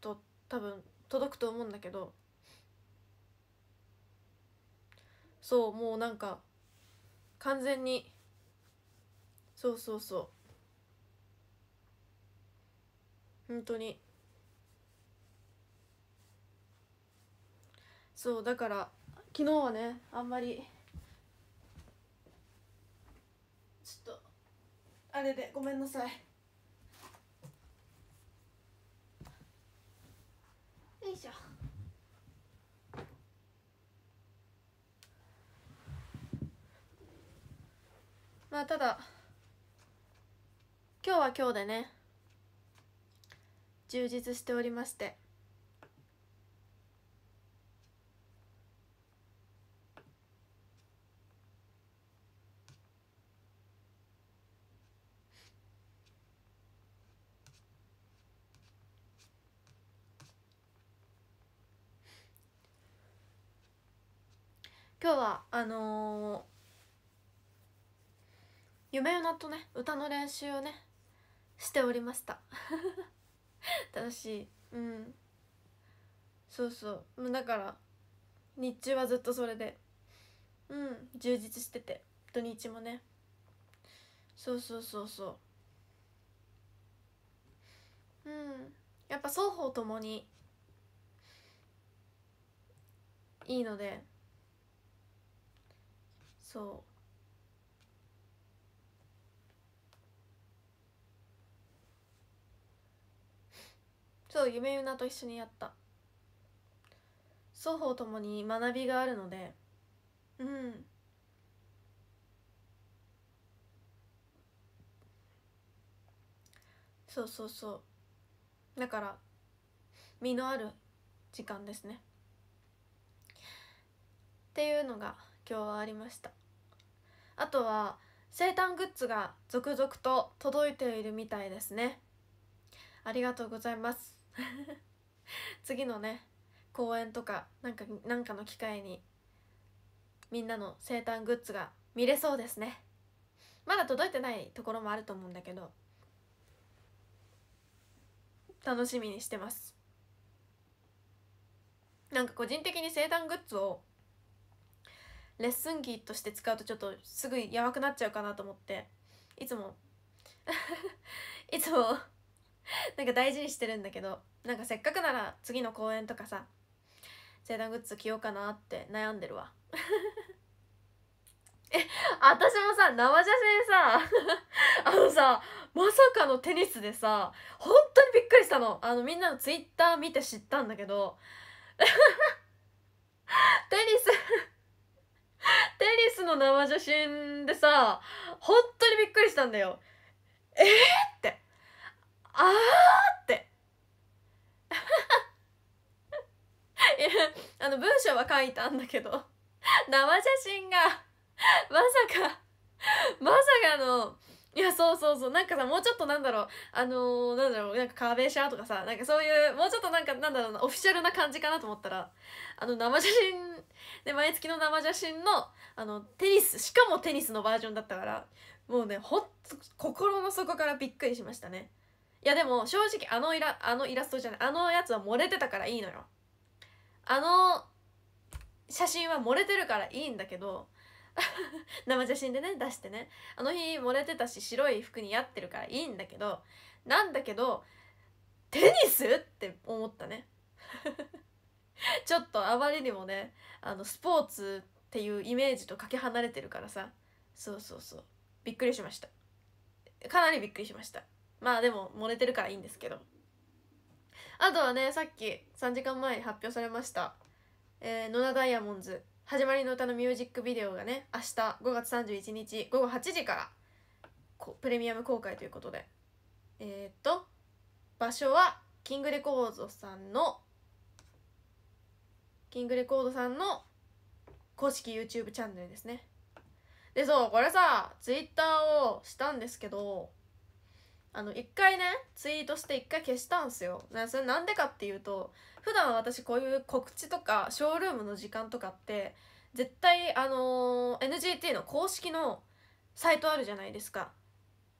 と多分届くと思うんだけどそうもうなんか完全にそうそうそう本当にそうだから昨日はねあんまりちょっとあれでごめんなさいよいしょまあただ今日は今日でね充実しておりまして今日はあのー、夢夜なとね歌の練習をねしておりました 楽しいうんそうそうだから日中はずっとそれでうん充実してて土日もねそうそうそうそううんやっぱ双方ともにいいのでそうそう夢ゆなと一緒にやった双方ともに学びがあるのでうんそうそうそうだから実のある時間ですねっていうのが今日はありましたあとは生誕グッズが続々と届いているみたいですねありがとうございます 次のね公演とかなんかなんかの機会にみんなの生誕グッズが見れそうですねまだ届いてないところもあると思うんだけど楽しみにしてますなんか個人的に生誕グッズをレッスン着として使うとちょっとすぐやばくなっちゃうかなと思っていつも いつもなんか大事にしてるんだけどなんかせっかくなら次の公演とかさセダーグッズ着ようかなって悩んでるわ え私もさ生写真さ あのさまさかのテニスでさ本当にびっくりしたのあのみんなのツイッター見て知ったんだけどテニス テニスの生写真でさ本当にびっくりしたんだよえー、ってあーって いやあの文章は書いたんだけど生写真がまさかまさかのいやそうそうそうなんかさもうちょっとなんだろうあのー、なんだろうなんかカーベーシャーとかさなんかそういうもうちょっとなんかなんだろうなオフィシャルな感じかなと思ったらあの生写真で毎月の生写真のあのテニスしかもテニスのバージョンだったからもうねほっ心の底からびっくりしましたねいやでも正直あのイラあのイラストじゃないあのやつは漏れてたからいいのよあの写真は漏れてるからいいんだけど 生写真でね出してねあの日漏れてたし白い服に合ってるからいいんだけどなんだけどテニスって思ったね ちょっとあまりにもねあのスポーツっていうイメージとかけ離れてるからさそうそうそうびっくりしましたかなりびっくりしましたまあでも漏れてるからいいんですけどあとはねさっき3時間前に発表されました、えー、ノナダイヤモンズ始まりの歌のミュージックビデオがね明日5月31日午後8時からプレミアム公開ということでえっ、と場所はキングレコードさんのキングレコードさんの公式 YouTube チャンネルですねでそうこれさ Twitter をしたんですけどあの一回ねツイートして一回消したんすよそれなんでかっていうと普段私こういう告知とかショールームの時間とかって絶対あのー、NGT の公式のサイトあるじゃないですか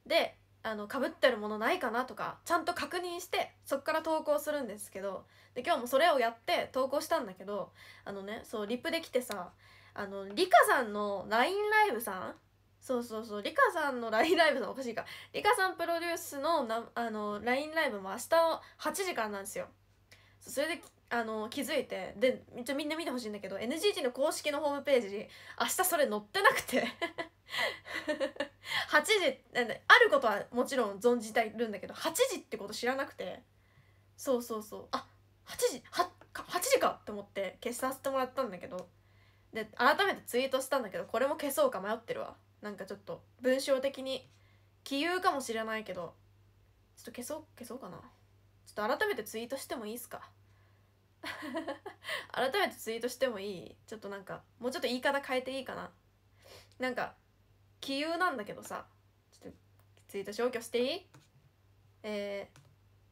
であのぶってるものないかなとかちゃんと確認してそっから投稿するんですけどで今日もそれをやって投稿したんだけどあのねそうリプで来てさあのリカさんの LINE ライブさんそうそうそうリカさんの LINE ライブのおかしいかリカさんプロデュースのなあの LINE ライブも明日8時からなんですよそれであの気づいてでちゃみんな見てほしいんだけど NGT の公式のホームページに明日それ載ってなくて8 時あることはもちろん存じてるんだけど8時ってこと知らなくてそうそうそうあ8時は8時かと思って消させてもらったんだけどで改めてツイートしたんだけどこれも消そうか迷ってるわなんかちょっと文章的に杞憂かもしれないけどちょっと消そう消そうかなちょっと改めてツイートしてもいいですか 改めてツイートしてもいいちょっとなんかもうちょっと言い方変えていいかななんか杞憂なんだけどさちょっとツイート消去していいえ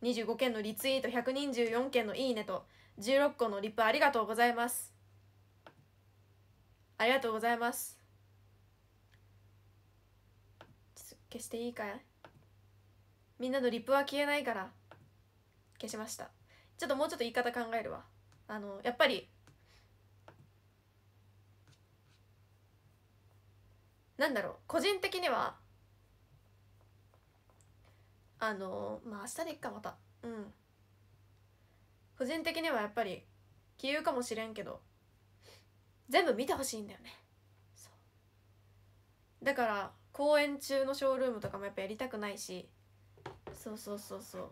ー、25件のリツイート124件のいいねと16個のリップありがとうございますありがとうございます消していいかいみんなのリップは消えないから消しましたちょっともうちょっと言い方考えるわあのやっぱりなんだろう個人的にはあのまあ明日でいっかまたうん個人的にはやっぱり消えるかもしれんけど全部見てほしいんだよねだから公演中のショールームとかもやっぱやりたくないしそうそうそうそう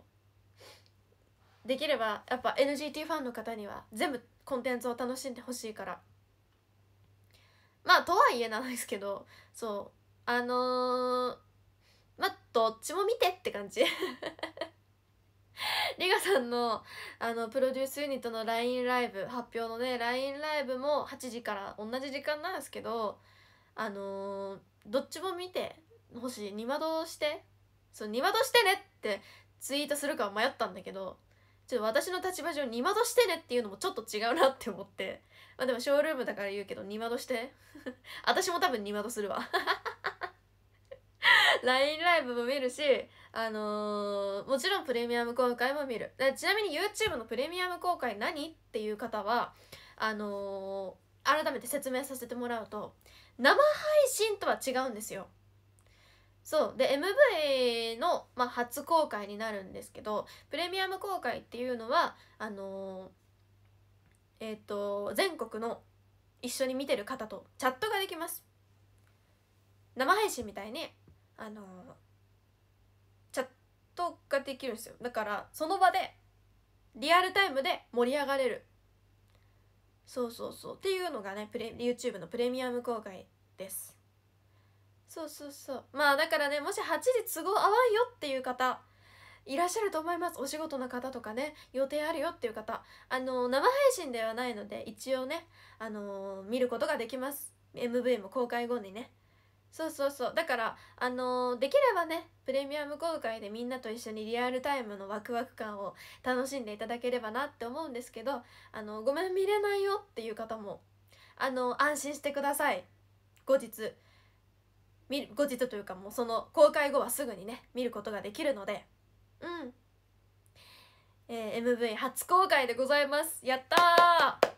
できればやっぱ NGT ファンの方には全部コンテンツを楽しんでほしいからまあとはいえなんですけどそうあのー、まあどっちも見てって感じ リガさんのあのプロデュースユニットの LINE ライブ発表のね LINE ライブも8時から同じ時間なんですけどあのーどっちも見てほしい二話してそうにまどしてねってツイートするか迷ったんだけどちょっと私の立場上まどしてねっていうのもちょっと違うなって思って。まあでもショールームだから言うけどまどして。私も多分まどするわ LINE ライブも見るし、あのー、もちろんプレミアム公開も見る。ちなみに YouTube のプレミアム公開何っていう方は、あのー、改めて説明させてもらうと、生配信とは違うんですよそうで MV の、まあ、初公開になるんですけどプレミアム公開っていうのはあのー、えっ、ー、と全国の一緒に見てる方とチャットができます生配信みたいにあのー、チャットができるんですよだからその場でリアルタイムで盛り上がれるそうそうそうっていうのがねプレ YouTube のプレミアム公開ですそうそうそうまあだからねもし8時都合合わんよっていう方いらっしゃると思いますお仕事の方とかね予定あるよっていう方あの生配信ではないので一応ねあの見ることができます MV も公開後にねそうそうそうだからあのー、できればねプレミアム公開でみんなと一緒にリアルタイムのワクワク感を楽しんでいただければなって思うんですけどあのごめん見れないよっていう方もあの安心してください後日後日というかもうその公開後はすぐにね見ることができるのでうん、えー、MV 初公開でございますやったー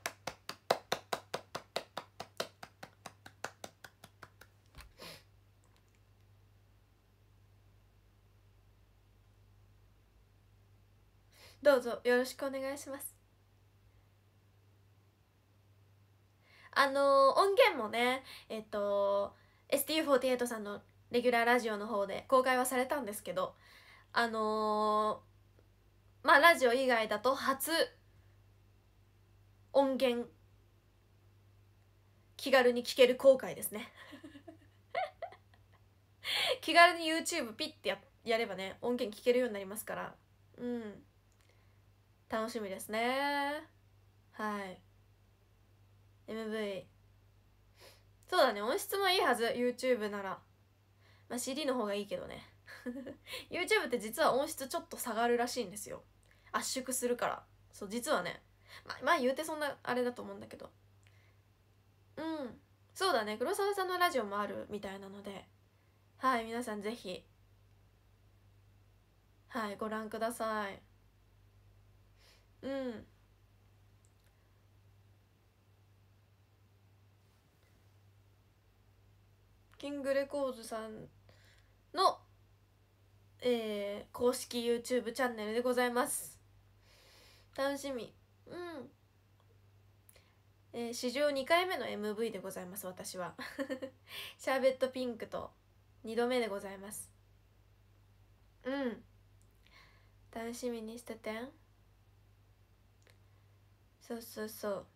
ぞよろしくお願いしますあのー、音源もねえっと STU48 さんのレギュラーラジオの方で公開はされたんですけどあのー、まあラジオ以外だと初音源気軽に聴ける公開ですね 気軽に YouTube ピッてややればね音源聴けるようになりますからうん楽しみですねはい MV そうだね音質もいいはず YouTube ならまあ CD の方がいいけどね YouTube って実は音質ちょっと下がるらしいんですよ圧縮するからそう実はねままあ言うてそんなあれだと思うんだけどうんそうだね黒沢さんのラジオもあるみたいなのではい皆さん是非はいご覧くださいうんキングレコーズさんの、えー、公式 YouTube チャンネルでございます楽しみうん、えー、史上2回目の MV でございます私は シャーベットピンクと2度目でございますうん楽しみにしててんそうそうそう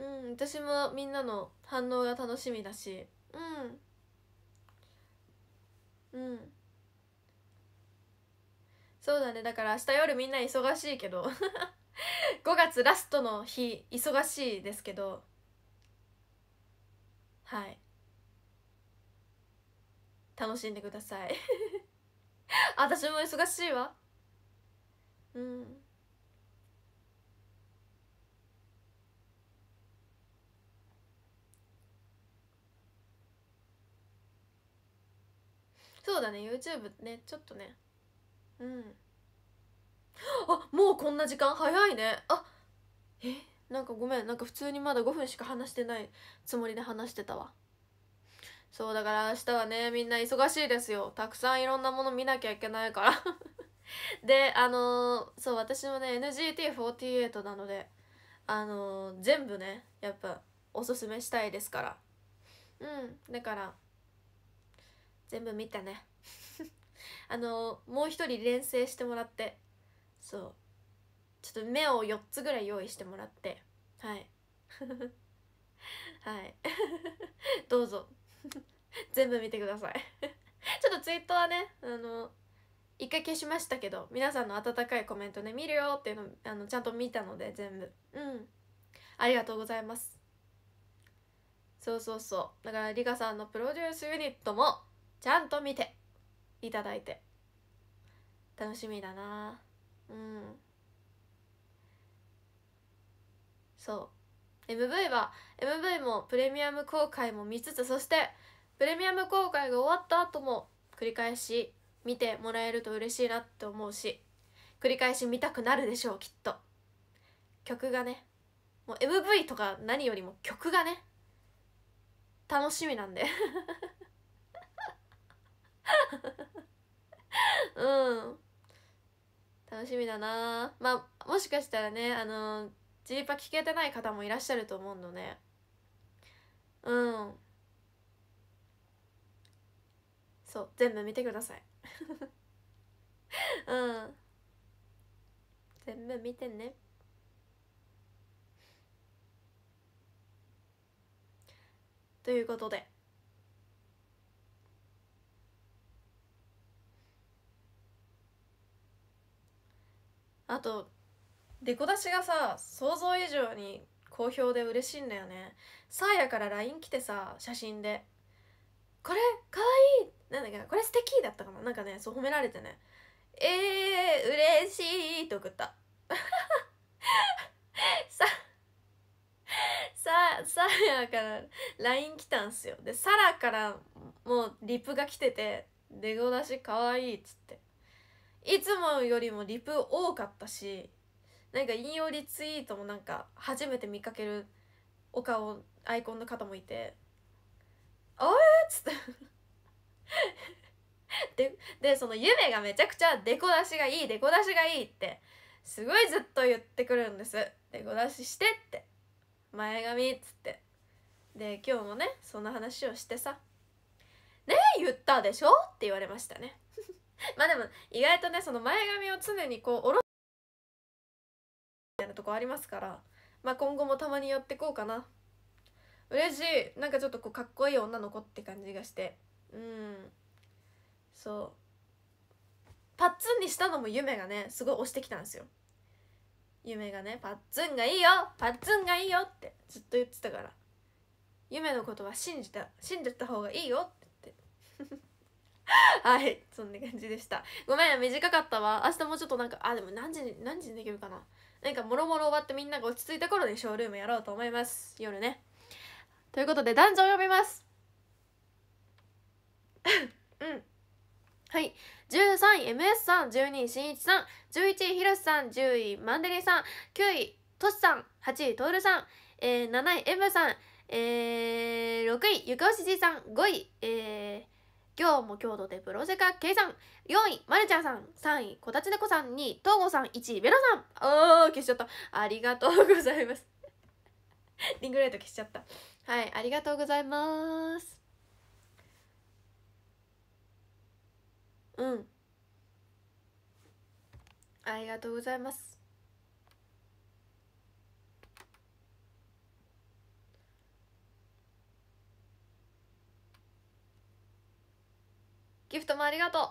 うん私もみんなの反応が楽しみだしうんうんそうだねだから明日夜みんな忙しいけど5 月ラストの日忙しいですけどはい楽しんでください 私も忙しいわうんそうだね YouTube ねちょっとねうんあもうこんな時間早いねあえなんかごめんなんか普通にまだ5分しか話してないつもりで話してたわそうだから明日はねみんな忙しいですよたくさんいろんなもの見なきゃいけないから であのー、そう私もね NGT48 なのであのー、全部ねやっぱおすすめしたいですからうんだから全部見てね あのー、もう一人連成してもらってそうちょっと目を4つぐらい用意してもらってはい はい どうぞ 全部見てくださいちょっとツイートはねあの一回消しましたけど皆さんの温かいコメントね見るよっていうのあのちゃんと見たので全部うんありがとうございますそうそうそうだからリカさんのプロデュースユニットもちゃんと見ていただいて楽しみだなうんそう MV は MV もプレミアム公開も見つつそしてプレミアム公開が終わった後も繰り返し見てもらえると嬉しいなって思うし繰り返し見たくなるでしょうきっと曲がねもう MV とか何よりも曲がね楽しみなんで うん楽しみだなまあもしかしたらねあのージーパ聞けてない方もいらっしゃると思うのねうんそう全部見てください うん全部見てねということであとデこ出しがさ想像以上に好評で嬉しいんだよねサーヤから LINE 来てさ写真で「これかわいい!」なんだっけこれ素敵だったかななんかねそう褒められてね「えー、嬉しい!」って送った ささサーヤから LINE 来たんすよでサラからもうリプが来てて「デコ出しかわいい」っつっていつもよりもリプ多かったしなんか引用リツイートもなんか初めて見かけるお顔アイコンの方もいて「あれ?」っつって ででその夢がめちゃくちゃ「デコ出しがいいデコ出しがいい」ってすごいずっと言ってくるんです「デコ出しして」って「前髪」っつってで今日もねそんな話をしてさ「ねえ言ったでしょ?」って言われましたね まあでも意外とねその前髪を常にこうとこありますから、まあ、今後もたまにやってこうかな嬉しいなんかちょっとこうかっこいい女の子って感じがしてうんそうパッツンにしたのも夢がねすごい押してきたんですよ夢がね「パッツンがいいよパッツンがいいよ」ってずっと言ってたから夢のことは信じた信じた方がいいよって言って はいそんな感じでしたごめん短かったわ明日もうちょっとなんかあでも何時に何時にできるかななんかもろもろ終わってみんなが落ち着いた頃にショールームやろうと思います夜ねということで男女を呼びます うんはい。13位、MS さん。12位、しんいちさん。11位、ひろしさん。10位、マンデリーさん。9位、としさん。8位、トおルさん。えー、7位、M さん。えー、6位、ゆかおしじさん。5位、えー、今日も京都でプロセカ計算ん4位まるちゃんさん3位こたち猫こさん2位東郷さん1位ベロさんおー消しちゃったありがとうございます リングレート消しちゃったはいありがとうございますうんありがとうございますギフトもありがとう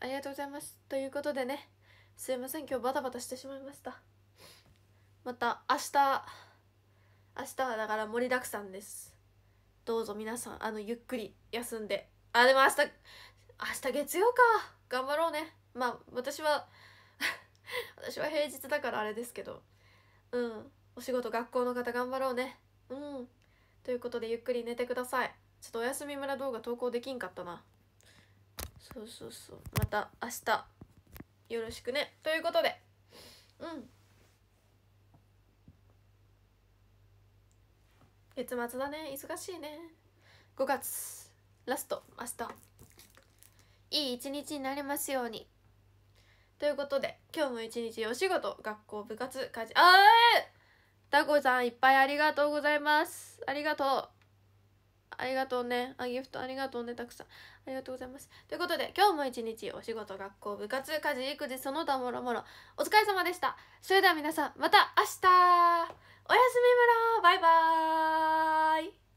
ありがとうございますということでねすいません今日バタバタしてしまいましたまた明日明日はだから盛りだくさんですどうぞ皆さんあのゆっくり休んであでも明日明日月曜か頑張ろうねまあ私は 私は平日だからあれですけどうんお仕事学校の方頑張ろうねうんということでゆっくり寝てくださいちょっとお休み村動画投稿できんかったなそうそうそうまた明日よろしくねということでうん月末だね忙しいね5月ラスト明日いい一日になりますようにということで今日も一日お仕事学校部活家事あータコさんいっぱいありがとうございますありがとうありがとうね。あ、ギフトありがとうね。たくさん。ありがとうございます。ということで、今日も一日お仕事、学校、部活、家事、育児、その他もろもろ。お疲れ様でした。それでは皆さん、また明日おやすみ村バイバーイ